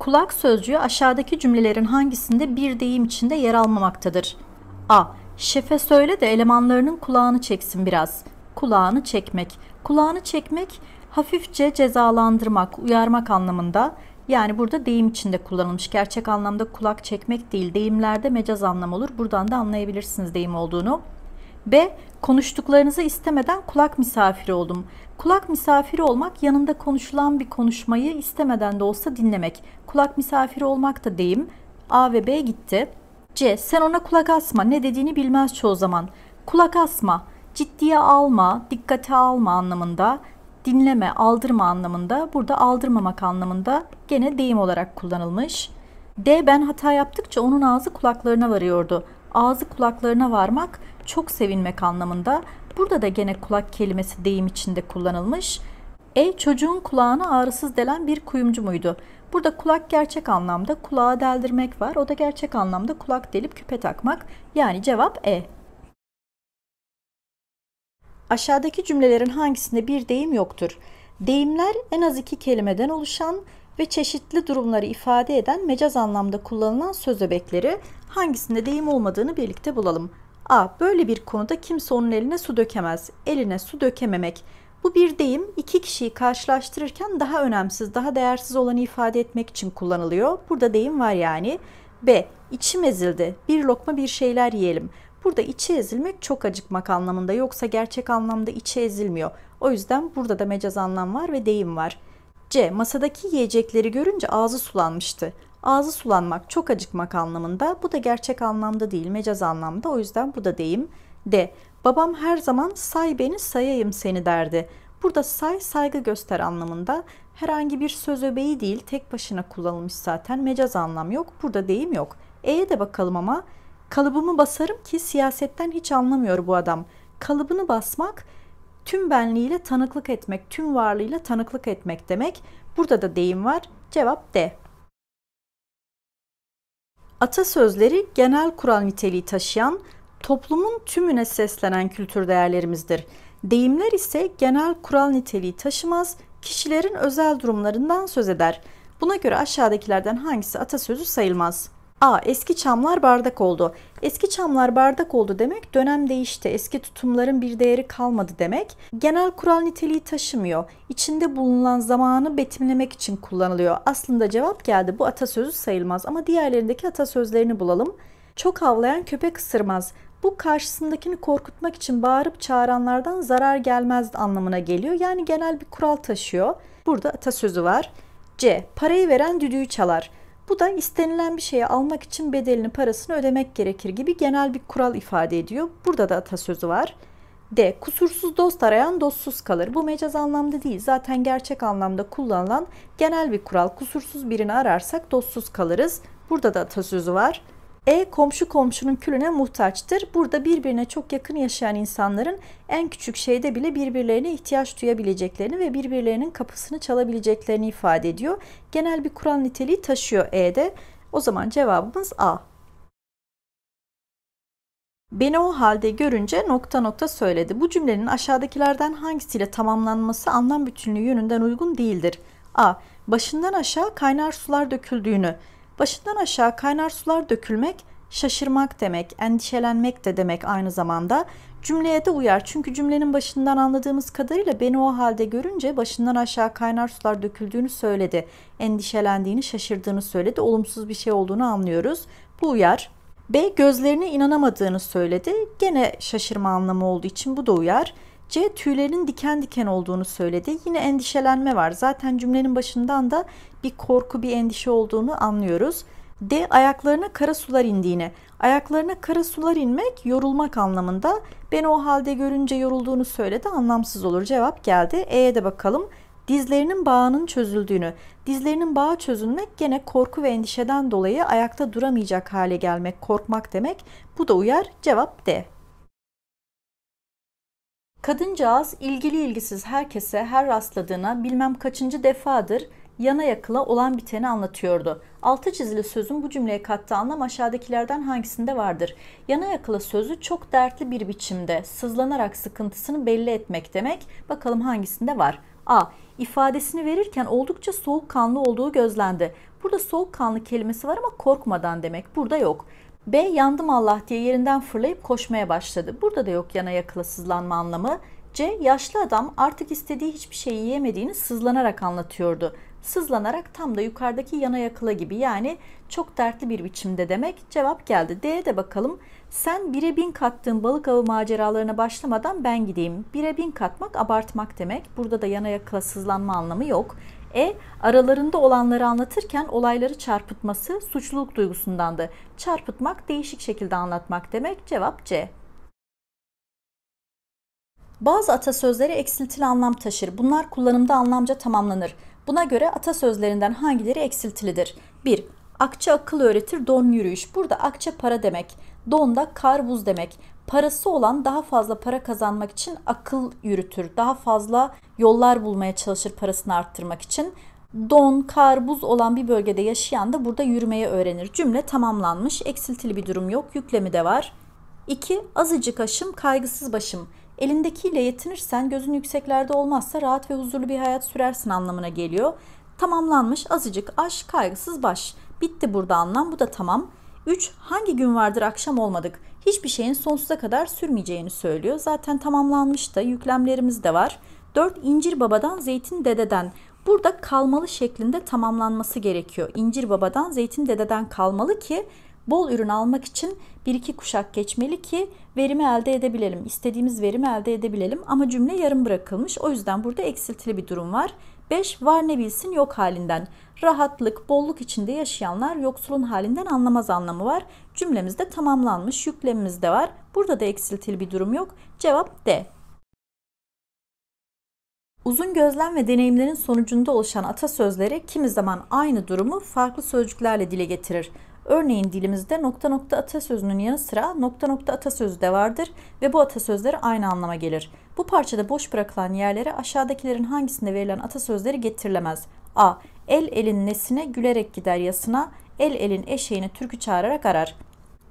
Kulak sözcüğü aşağıdaki cümlelerin hangisinde bir deyim içinde yer almamaktadır? A. Şefe söyle de elemanlarının kulağını çeksin biraz. Kulağını çekmek. Kulağını çekmek hafifçe cezalandırmak, uyarmak anlamında. Yani burada deyim içinde kullanılmış. Gerçek anlamda kulak çekmek değil. Deyimlerde mecaz anlam olur. Buradan da anlayabilirsiniz deyim olduğunu. B. Konuştuklarınızı istemeden kulak misafiri oldum. Kulak misafiri olmak yanında konuşulan bir konuşmayı istemeden de olsa dinlemek. Kulak misafiri olmak da deyim. A ve B gitti. C. Sen ona kulak asma. Ne dediğini bilmez çoğu zaman. Kulak asma. Ciddiye alma, dikkate alma anlamında. Dinleme, aldırma anlamında. Burada aldırmamak anlamında gene deyim olarak kullanılmış. D. Ben hata yaptıkça onun ağzı kulaklarına varıyordu. Ağzı kulaklarına varmak çok sevinmek anlamında. Burada da gene kulak kelimesi deyim içinde kullanılmış. E çocuğun kulağını ağrısız delen bir kuyumcu muydu? Burada kulak gerçek anlamda kulağa deldirmek var. O da gerçek anlamda kulak delip küpe takmak. Yani cevap E. Aşağıdaki cümlelerin hangisinde bir deyim yoktur? Deyimler en az iki kelimeden oluşan ve çeşitli durumları ifade eden mecaz anlamda kullanılan söz öbekleri hangisinde deyim olmadığını birlikte bulalım. A. Böyle bir konuda kimse onun eline su dökemez. Eline su dökememek. Bu bir deyim iki kişiyi karşılaştırırken daha önemsiz, daha değersiz olanı ifade etmek için kullanılıyor. Burada deyim var yani. B. İçim ezildi. Bir lokma bir şeyler yiyelim. Burada içi ezilmek çok acıkmak anlamında yoksa gerçek anlamda içi ezilmiyor. O yüzden burada da mecaz anlam var ve deyim var. C. Masadaki yiyecekleri görünce ağzı sulanmıştı. Ağzı sulanmak, çok acıkmak anlamında. Bu da gerçek anlamda değil, mecaz anlamda. O yüzden bu da deyim de. Babam her zaman say beni sayayım seni derdi. Burada say saygı göster anlamında herhangi bir söz öbeği değil tek başına kullanılmış zaten mecaz anlam yok burada deyim yok. E'ye de bakalım ama kalıbımı basarım ki siyasetten hiç anlamıyor bu adam. Kalıbını basmak tüm benliğiyle tanıklık etmek, tüm varlığıyla tanıklık etmek demek. Burada da deyim var cevap D. Atasözleri genel kural niteliği taşıyan, toplumun tümüne seslenen kültür değerlerimizdir. Deyimler ise genel kural niteliği taşımaz, kişilerin özel durumlarından söz eder. Buna göre aşağıdakilerden hangisi atasözü sayılmaz? A. Eski çamlar bardak oldu. Eski çamlar bardak oldu demek dönem değişti. Eski tutumların bir değeri kalmadı demek. Genel kural niteliği taşımıyor. İçinde bulunan zamanı betimlemek için kullanılıyor. Aslında cevap geldi. Bu atasözü sayılmaz ama diğerlerindeki atasözlerini bulalım. Çok havlayan köpek ısırmaz. Bu karşısındakini korkutmak için bağırıp çağıranlardan zarar gelmez anlamına geliyor. Yani genel bir kural taşıyor. Burada atasözü var. C. Parayı veren düdüğü çalar. Bu da istenilen bir şeyi almak için bedelini parasını ödemek gerekir gibi genel bir kural ifade ediyor. Burada da atasözü var. D. Kusursuz dost arayan dostsuz kalır. Bu mecaz anlamda değil. Zaten gerçek anlamda kullanılan genel bir kural. Kusursuz birini ararsak dostsuz kalırız. Burada da atasözü var. E komşu komşunun külüne muhtaçtır. Burada birbirine çok yakın yaşayan insanların en küçük şeyde bile birbirlerine ihtiyaç duyabileceklerini ve birbirlerinin kapısını çalabileceklerini ifade ediyor. Genel bir kural niteliği taşıyor E'de. O zaman cevabımız A. Beni o halde görünce nokta nokta söyledi. Bu cümlenin aşağıdakilerden hangisiyle tamamlanması anlam bütünlüğü yönünden uygun değildir. A. Başından aşağı kaynar sular döküldüğünü, Başından aşağı kaynar sular dökülmek şaşırmak demek, endişelenmek de demek aynı zamanda. Cümleye de uyar çünkü cümlenin başından anladığımız kadarıyla beni o halde görünce başından aşağı kaynar sular döküldüğünü söyledi. Endişelendiğini, şaşırdığını söyledi. Olumsuz bir şey olduğunu anlıyoruz. Bu uyar. B gözlerine inanamadığını söyledi. Gene şaşırma anlamı olduğu için bu da uyar. C. Tüylerin diken diken olduğunu söyledi. Yine endişelenme var. Zaten cümlenin başından da bir korku, bir endişe olduğunu anlıyoruz. D. Ayaklarına kara sular indiğini. Ayaklarına kara sular inmek yorulmak anlamında. Ben o halde görünce yorulduğunu söyledi. Anlamsız olur. Cevap geldi. E'ye de bakalım. Dizlerinin bağının çözüldüğünü. Dizlerinin bağı çözülmek gene korku ve endişeden dolayı ayakta duramayacak hale gelmek, korkmak demek. Bu da uyar. Cevap D. Kadıncağız ilgili ilgisiz herkese her rastladığına bilmem kaçıncı defadır yana yakıla olan biteni anlatıyordu. Altı çizili sözün bu cümleye kattığı anlam aşağıdakilerden hangisinde vardır? Yana yakıla sözü çok dertli bir biçimde sızlanarak sıkıntısını belli etmek demek. Bakalım hangisinde var? A. İfadesini verirken oldukça soğukkanlı olduğu gözlendi. Burada soğukkanlı kelimesi var ama korkmadan demek. Burada yok. B yandım Allah diye yerinden fırlayıp koşmaya başladı. Burada da yok yana yakıla sızlanma anlamı. C yaşlı adam artık istediği hiçbir şey yiyemediğini sızlanarak anlatıyordu. Sızlanarak tam da yukarıdaki yana yakıla gibi yani çok dertli bir biçimde demek. Cevap geldi. D'ye de bakalım. Sen bire bin kattığın balık avı maceralarına başlamadan ben gideyim. Bire bin katmak abartmak demek. Burada da yana yakıla sızlanma anlamı yok. E aralarında olanları anlatırken olayları çarpıtması suçluluk duygusundandı. Çarpıtmak değişik şekilde anlatmak demek. Cevap C. Bazı atasözleri eksiltili anlam taşır. Bunlar kullanımda anlamca tamamlanır. Buna göre atasözlerinden hangileri eksiltilidir? 1. Akça akıl öğretir, don yürüyüş. Burada akça para demek. Don da kar buz demek parası olan daha fazla para kazanmak için akıl yürütür. Daha fazla yollar bulmaya çalışır parasını arttırmak için. Don, kar, buz olan bir bölgede yaşayan da burada yürümeye öğrenir. Cümle tamamlanmış. Eksiltili bir durum yok. Yüklemi de var. 2. Azıcık aşım, kaygısız başım. Elindekiyle yetinirsen gözün yükseklerde olmazsa rahat ve huzurlu bir hayat sürersin anlamına geliyor. Tamamlanmış azıcık aş, kaygısız baş. Bitti burada anlam bu da tamam. 3. Hangi gün vardır akşam olmadık? hiçbir şeyin sonsuza kadar sürmeyeceğini söylüyor. Zaten tamamlanmış da yüklemlerimiz de var. 4 incir babadan zeytin dededen burada kalmalı şeklinde tamamlanması gerekiyor. İncir babadan zeytin dededen kalmalı ki bol ürün almak için bir iki kuşak geçmeli ki verimi elde edebilelim. İstediğimiz verimi elde edebilelim ama cümle yarım bırakılmış. O yüzden burada eksiltili bir durum var. 5. Var ne bilsin yok halinden. Rahatlık, bolluk içinde yaşayanlar yoksulun halinden anlamaz anlamı var. Cümlemizde tamamlanmış, yüklemimiz de var. Burada da eksiltili bir durum yok. Cevap D. Uzun gözlem ve deneyimlerin sonucunda oluşan atasözleri kimi zaman aynı durumu farklı sözcüklerle dile getirir. Örneğin dilimizde nokta nokta atasözünün yanı sıra nokta nokta atasözü de vardır ve bu atasözleri aynı anlama gelir. Bu parçada boş bırakılan yerlere aşağıdakilerin hangisinde verilen atasözleri getirilemez. A. El elin nesine gülerek gider yasına, el elin eşeğini türkü çağırarak arar.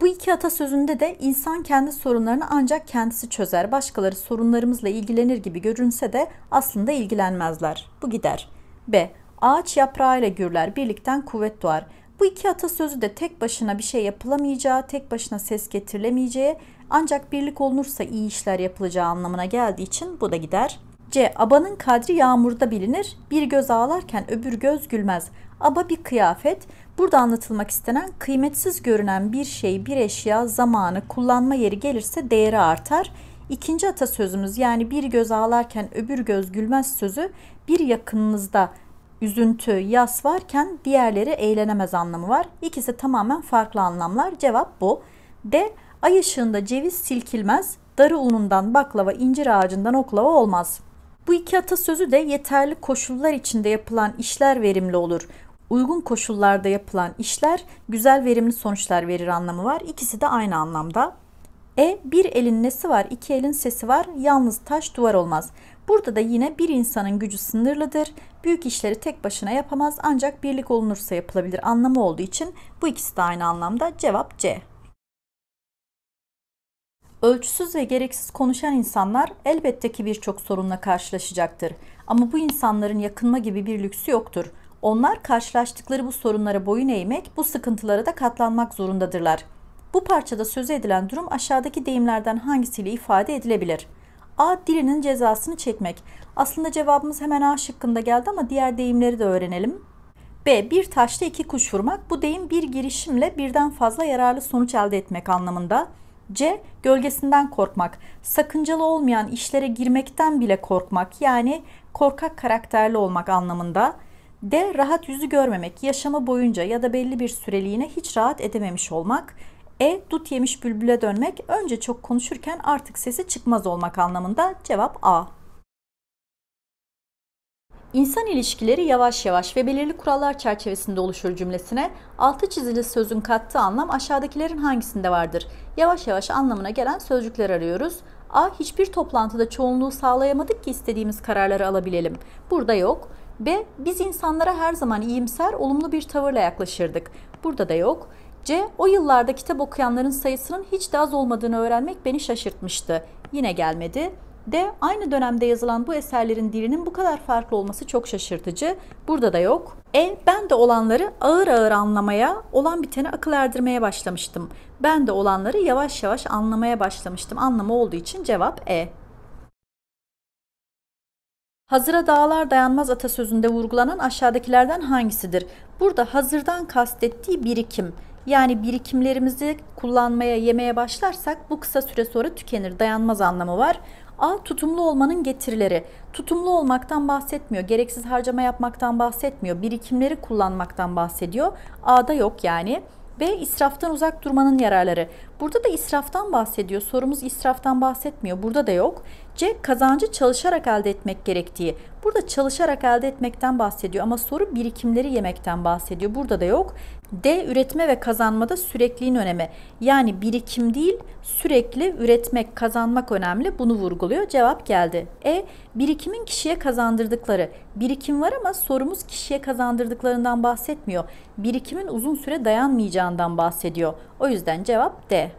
Bu iki atasözünde de insan kendi sorunlarını ancak kendisi çözer, başkaları sorunlarımızla ilgilenir gibi görünse de aslında ilgilenmezler. Bu gider. B. Ağaç yaprağıyla gürler, birlikten kuvvet doğar. Bu iki atasözü de tek başına bir şey yapılamayacağı, tek başına ses getirilemeyeceği ancak birlik olunursa iyi işler yapılacağı anlamına geldiği için bu da gider. C. Abanın kadri yağmurda bilinir. Bir göz ağlarken öbür göz gülmez. Aba bir kıyafet. Burada anlatılmak istenen kıymetsiz görünen bir şey, bir eşya, zamanı, kullanma yeri gelirse değeri artar. İkinci atasözümüz yani bir göz ağlarken öbür göz gülmez sözü bir yakınınızda üzüntü, yas varken diğerleri eğlenemez anlamı var. İkisi tamamen farklı anlamlar. Cevap bu. D. Ay ışığında ceviz silkilmez, darı unundan baklava, incir ağacından oklava olmaz. Bu iki atasözü de yeterli koşullar içinde yapılan işler verimli olur. Uygun koşullarda yapılan işler güzel verimli sonuçlar verir anlamı var. İkisi de aynı anlamda. E bir elin nesi var, iki elin sesi var, yalnız taş duvar olmaz. Burada da yine bir insanın gücü sınırlıdır. Büyük işleri tek başına yapamaz ancak birlik olunursa yapılabilir anlamı olduğu için bu ikisi de aynı anlamda cevap C. Ölçüsüz ve gereksiz konuşan insanlar elbette ki birçok sorunla karşılaşacaktır. Ama bu insanların yakınma gibi bir lüksü yoktur. Onlar karşılaştıkları bu sorunlara boyun eğmek, bu sıkıntılara da katlanmak zorundadırlar. Bu parçada sözü edilen durum aşağıdaki deyimlerden hangisiyle ifade edilebilir? A. Dilinin cezasını çekmek. Aslında cevabımız hemen A şıkkında geldi ama diğer deyimleri de öğrenelim. B. Bir taşla iki kuş vurmak. Bu deyim bir girişimle birden fazla yararlı sonuç elde etmek anlamında. C. Gölgesinden korkmak. Sakıncalı olmayan işlere girmekten bile korkmak. Yani korkak karakterli olmak anlamında. D. Rahat yüzü görmemek. Yaşamı boyunca ya da belli bir süreliğine hiç rahat edememiş olmak. E dut yemiş bülbüle dönmek önce çok konuşurken artık sesi çıkmaz olmak anlamında cevap A. İnsan ilişkileri yavaş yavaş ve belirli kurallar çerçevesinde oluşur cümlesine altı çizili sözün kattığı anlam aşağıdakilerin hangisinde vardır? Yavaş yavaş anlamına gelen sözcükler arıyoruz. A. Hiçbir toplantıda çoğunluğu sağlayamadık ki istediğimiz kararları alabilelim. Burada yok. B. Biz insanlara her zaman iyimser, olumlu bir tavırla yaklaşırdık. Burada da yok. C. O yıllarda kitap okuyanların sayısının hiç de az olmadığını öğrenmek beni şaşırtmıştı. Yine gelmedi. D. Aynı dönemde yazılan bu eserlerin dilinin bu kadar farklı olması çok şaşırtıcı. Burada da yok. E. Ben de olanları ağır ağır anlamaya, olan biteni akıl erdirmeye başlamıştım. Ben de olanları yavaş yavaş anlamaya başlamıştım. Anlamı olduğu için cevap E. Hazıra dağlar dayanmaz atasözünde vurgulanan aşağıdakilerden hangisidir? Burada hazırdan kastettiği birikim yani birikimlerimizi kullanmaya, yemeye başlarsak bu kısa süre sonra tükenir, dayanmaz anlamı var. A. Tutumlu olmanın getirileri. Tutumlu olmaktan bahsetmiyor. Gereksiz harcama yapmaktan bahsetmiyor. Birikimleri kullanmaktan bahsediyor. A'da yok yani. B. israftan uzak durmanın yararları. Burada da israftan bahsediyor. Sorumuz israftan bahsetmiyor. Burada da yok. C. Kazancı çalışarak elde etmek gerektiği. Burada çalışarak elde etmekten bahsediyor ama soru birikimleri yemekten bahsediyor. Burada da yok. D. Üretme ve kazanmada sürekliğin önemi. Yani birikim değil sürekli üretmek, kazanmak önemli. Bunu vurguluyor. Cevap geldi. E. Birikimin kişiye kazandırdıkları. Birikim var ama sorumuz kişiye kazandırdıklarından bahsetmiyor. Birikimin uzun süre dayanmayacağından bahsediyor. O yüzden cevap D.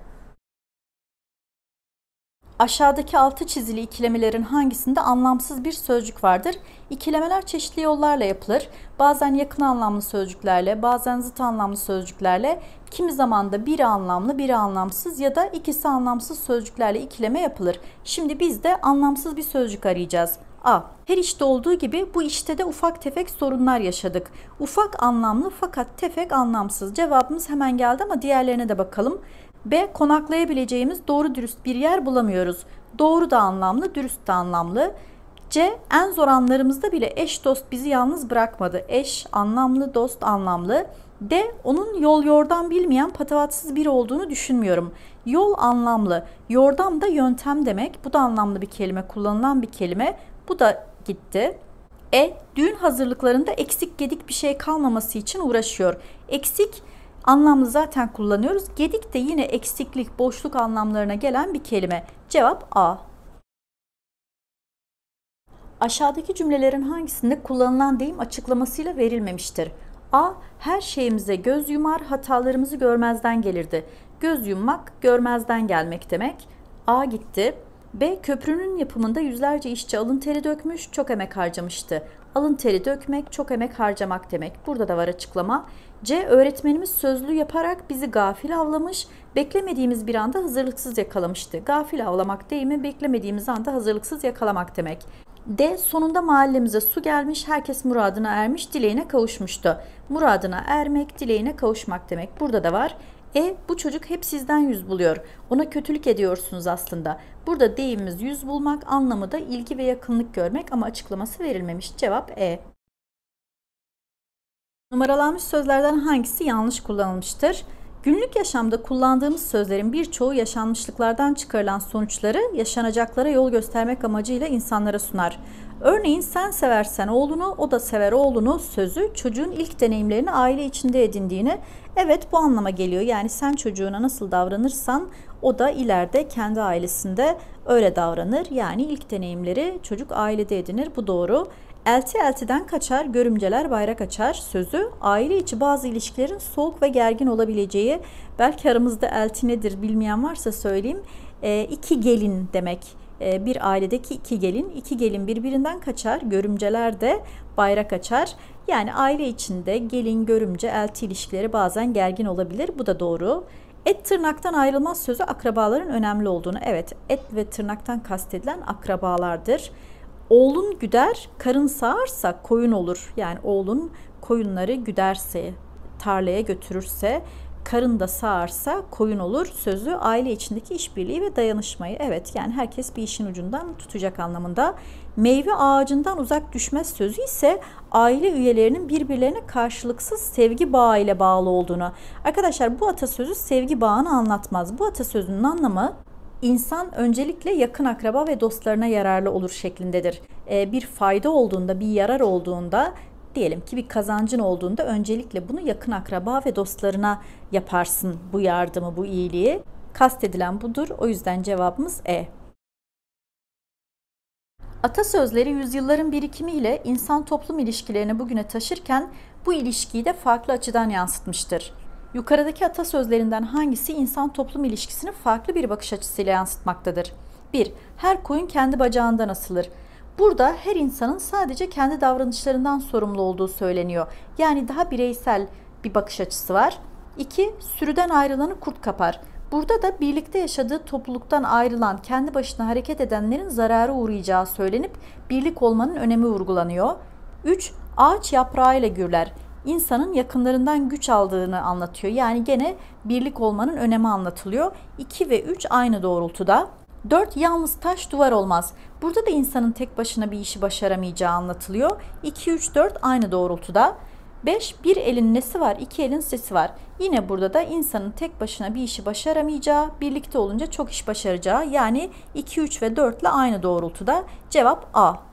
Aşağıdaki altı çizili ikilemelerin hangisinde anlamsız bir sözcük vardır? İkilemeler çeşitli yollarla yapılır. Bazen yakın anlamlı sözcüklerle, bazen zıt anlamlı sözcüklerle, kimi zaman da biri anlamlı, biri anlamsız ya da ikisi anlamsız sözcüklerle ikileme yapılır. Şimdi biz de anlamsız bir sözcük arayacağız. A. Her işte olduğu gibi bu işte de ufak tefek sorunlar yaşadık. Ufak anlamlı fakat tefek anlamsız. Cevabımız hemen geldi ama diğerlerine de bakalım. B. Konaklayabileceğimiz doğru dürüst bir yer bulamıyoruz. Doğru da anlamlı, dürüst de anlamlı. C. En zor anlarımızda bile eş dost bizi yalnız bırakmadı. Eş anlamlı, dost anlamlı. D. Onun yol yordan bilmeyen patavatsız biri olduğunu düşünmüyorum. Yol anlamlı. Yordam da yöntem demek. Bu da anlamlı bir kelime, kullanılan bir kelime. Bu da gitti. E. Düğün hazırlıklarında eksik gedik bir şey kalmaması için uğraşıyor. Eksik anlamlı zaten kullanıyoruz. Gedik de yine eksiklik, boşluk anlamlarına gelen bir kelime. Cevap A. Aşağıdaki cümlelerin hangisinde kullanılan deyim açıklamasıyla verilmemiştir? A. Her şeyimize göz yumar, hatalarımızı görmezden gelirdi. Göz yummak, görmezden gelmek demek. A gitti. B. Köprünün yapımında yüzlerce işçi alın teri dökmüş, çok emek harcamıştı alın teri dökmek, çok emek harcamak demek. Burada da var açıklama. C. Öğretmenimiz sözlü yaparak bizi gafil avlamış, beklemediğimiz bir anda hazırlıksız yakalamıştı. Gafil avlamak deyimi beklemediğimiz anda hazırlıksız yakalamak demek. D. Sonunda mahallemize su gelmiş, herkes muradına ermiş, dileğine kavuşmuştu. Muradına ermek, dileğine kavuşmak demek. Burada da var. E bu çocuk hep sizden yüz buluyor. Ona kötülük ediyorsunuz aslında. Burada deyimimiz yüz bulmak anlamı da ilgi ve yakınlık görmek ama açıklaması verilmemiş. Cevap E. Numaralanmış sözlerden hangisi yanlış kullanılmıştır? Günlük yaşamda kullandığımız sözlerin birçoğu yaşanmışlıklardan çıkarılan sonuçları yaşanacaklara yol göstermek amacıyla insanlara sunar. Örneğin sen seversen oğlunu, o da sever oğlunu sözü çocuğun ilk deneyimlerini aile içinde edindiğini. evet bu anlama geliyor. Yani sen çocuğuna nasıl davranırsan o da ileride kendi ailesinde öyle davranır. Yani ilk deneyimleri çocuk ailede edinir. Bu doğru. Elti eltiden kaçar, görümceler bayrak açar sözü aile içi bazı ilişkilerin soğuk ve gergin olabileceği belki aramızda elti nedir bilmeyen varsa söyleyeyim e, iki gelin demek ee, bir ailedeki iki gelin, iki gelin birbirinden kaçar, görümceler de bayrak açar. Yani aile içinde gelin, görümce, elti ilişkileri bazen gergin olabilir. Bu da doğru. Et tırnaktan ayrılmaz sözü akrabaların önemli olduğunu. Evet, et ve tırnaktan kastedilen akrabalardır. Oğlun güder, karın sağarsa koyun olur. Yani oğlun koyunları güderse, tarlaya götürürse karın da sağarsa koyun olur sözü aile içindeki işbirliği ve dayanışmayı. Evet yani herkes bir işin ucundan tutacak anlamında. Meyve ağacından uzak düşmez sözü ise aile üyelerinin birbirlerine karşılıksız sevgi bağı ile bağlı olduğunu. Arkadaşlar bu atasözü sevgi bağını anlatmaz. Bu atasözünün anlamı İnsan öncelikle yakın akraba ve dostlarına yararlı olur şeklindedir. Ee, bir fayda olduğunda, bir yarar olduğunda diyelim ki bir kazancın olduğunda öncelikle bunu yakın akraba ve dostlarına yaparsın bu yardımı, bu iyiliği. Kastedilen budur. O yüzden cevabımız E. Atasözleri yüzyılların birikimiyle insan toplum ilişkilerini bugüne taşırken bu ilişkiyi de farklı açıdan yansıtmıştır. Yukarıdaki atasözlerinden hangisi insan toplum ilişkisini farklı bir bakış açısıyla yansıtmaktadır? 1. Her koyun kendi bacağından asılır. Burada her insanın sadece kendi davranışlarından sorumlu olduğu söyleniyor. Yani daha bireysel bir bakış açısı var. 2. Sürüden ayrılanı kurt kapar. Burada da birlikte yaşadığı topluluktan ayrılan, kendi başına hareket edenlerin zarara uğrayacağı söylenip birlik olmanın önemi vurgulanıyor. 3. Ağaç yaprağıyla gürler. İnsanın yakınlarından güç aldığını anlatıyor. Yani gene birlik olmanın önemi anlatılıyor. 2 ve 3 aynı doğrultuda. Dört yalnız taş duvar olmaz. Burada da insanın tek başına bir işi başaramayacağı anlatılıyor. 2 3 4 aynı doğrultuda. 5 bir elin nesi var, iki elin sesi var. Yine burada da insanın tek başına bir işi başaramayacağı, birlikte olunca çok iş başaracağı yani 2 3 ve 4 ile aynı doğrultuda. Cevap A.